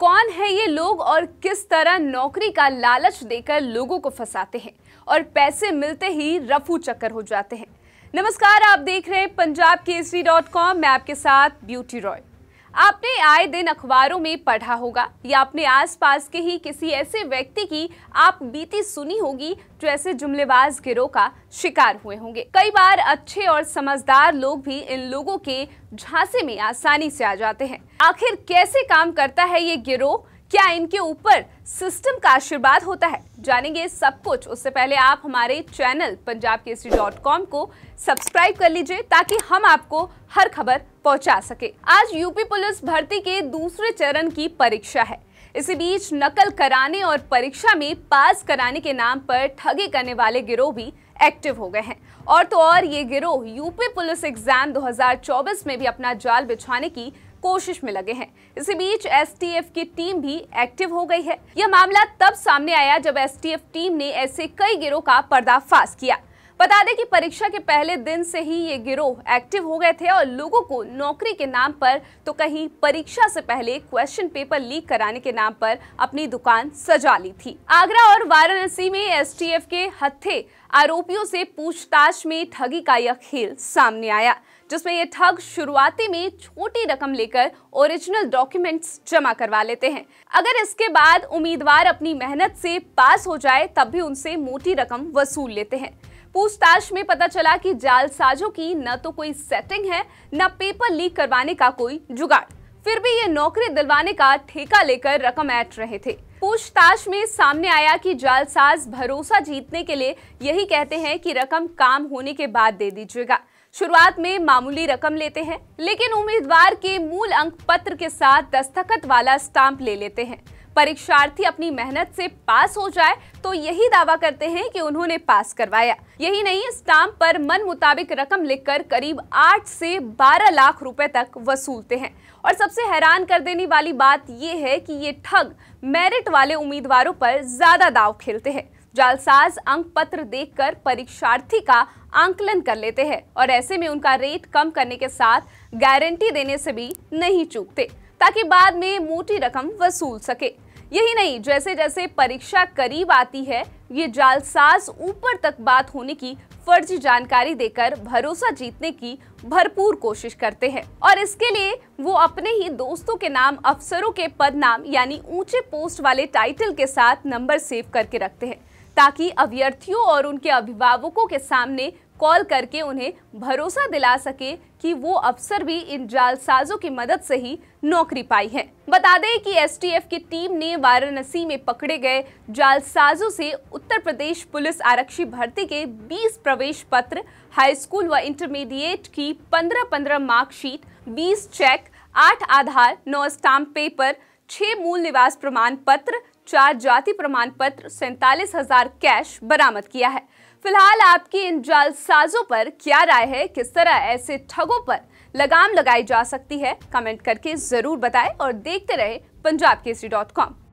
कौन है ये लोग और किस तरह नौकरी का लालच देकर लोगों को फंसाते हैं और पैसे मिलते ही रफू चक्कर हो जाते हैं नमस्कार आप देख रहे हैं पंजाब केसरी डॉट कॉम मैं आपके साथ ब्यूटी रॉय आपने आए दिन अखबारों में पढ़ा होगा या अपने आसपास के ही किसी ऐसे व्यक्ति की आप बीती सुनी होगी जो ऐसे जुमलेबाज गिरोह का शिकार हुए होंगे कई बार अच्छे और समझदार लोग भी इन लोगों के झांसे में आसानी से आ जाते हैं आखिर कैसे काम करता है ये गिरोह क्या इनके ऊपर सिस्टम का आशीर्वाद होता है जानेंगे सब कुछ उससे पहले आप हमारे channel Punjab Kesari dot com को सब्सक्राइब कर लीजिए ताकि हम आपको हर खबर पहुंचा सके आज यूपी पुलिस भर्ती के दूसरे चरण की परीक्षा है इसी बीच नकल कराने और परीक्षा में पास कराने के नाम पर ठगे करने वाले गिरोह भी एक्टिव हो गए हैं और तो और ये गिरोह यूपी पुलिस एग्जाम 2024 में भी अपना जाल बिछाने की कोशिश में लगे हैं इसी बीच एसटीएफ की टीम भी एक्टिव हो गई है यह मामला तब सामने आया जब एसटीएफ टीम ने ऐसे कई गिरोह का पर्दाफाश किया बता दें कि परीक्षा के पहले दिन से ही ये गिरोह एक्टिव हो गए थे और लोगों को नौकरी के नाम पर तो कहीं परीक्षा से पहले क्वेश्चन पेपर लीक कराने के नाम पर अपनी दुकान सजा ली थी आगरा और वाराणसी में एसटीएफ के हत्थे आरोपियों से पूछताछ में ठगी का यह खेल सामने आया जिसमें ये ठग शुरुआती में छोटी रकम लेकर ओरिजिनल डॉक्यूमेंट्स जमा करवा लेते हैं अगर इसके बाद उम्मीदवार अपनी मेहनत से पास हो जाए तब भी उनसे मोटी रकम वसूल लेते हैं पूछताछ में पता चला कि जालसाजों की न तो कोई सेटिंग है न पेपर लीक करवाने का कोई जुगाड़ फिर भी ये नौकरी दिलवाने का ठेका लेकर रकम ऐट रहे थे पूछताछ में सामने आया कि जालसाज भरोसा जीतने के लिए यही कहते हैं कि रकम काम होने के बाद दे दीजिएगा शुरुआत में मामूली रकम लेते हैं लेकिन उम्मीदवार के मूल अंक पत्र के साथ दस्तखत वाला स्टाम्प ले लेते हैं परीक्षार्थी अपनी मेहनत से पास हो जाए तो यही दावा करते हैं कि उन्होंने पास करवाया यही नहीं स्टाम्प पर मन मुताबिक रकम लिखकर करीब 8 से 12 लाख रुपए तक वसूलते हैं और सबसे हैरान कर देने वाली बात यह है कि ये ठग मेरिट वाले उम्मीदवारों पर ज्यादा दाव खेलते हैं जालसाज अंक पत्र देख परीक्षार्थी का आंकलन कर लेते हैं और ऐसे में उनका रेट कम करने के साथ गारंटी देने से भी नहीं चूकते ताकि बाद में मोटी रकम वसूल सके यही नहीं जैसे जैसे परीक्षा करीब आती है ये जालसाज ऊपर तक बात होने की फर्जी जानकारी देकर भरोसा जीतने की भरपूर कोशिश करते हैं और इसके लिए वो अपने ही दोस्तों के नाम अफसरों के पद नाम यानी ऊंचे पोस्ट वाले टाइटल के साथ नंबर सेव करके रखते हैं ताकि अभ्यर्थियों और उनके अभिभावकों के सामने कॉल करके उन्हें भरोसा दिला सके कि वो अफसर भी इन जालसाजों की मदद से ही नौकरी पाई है बता दें कि एसटीएफ की टीम ने वाराणसी में पकड़े गए जालसाजों से उत्तर प्रदेश पुलिस आरक्षी भर्ती के 20 प्रवेश पत्र हाई स्कूल व इंटरमीडिएट की 15-15 marksheet 20 cheque 8 Aadhaar 9 stamp paper 6 मूल निवास प्रमाण पत्र चार जाति प्रमाण पत्र सैतालीस हजार कैश बरामद किया है फिलहाल आपकी इन जालसाजों पर क्या राय है किस तरह ऐसे ठगों पर लगाम लगाई जा सकती है कमेंट करके ज़रूर बताएं और देखते रहे पंजाब केसरी डॉट कॉम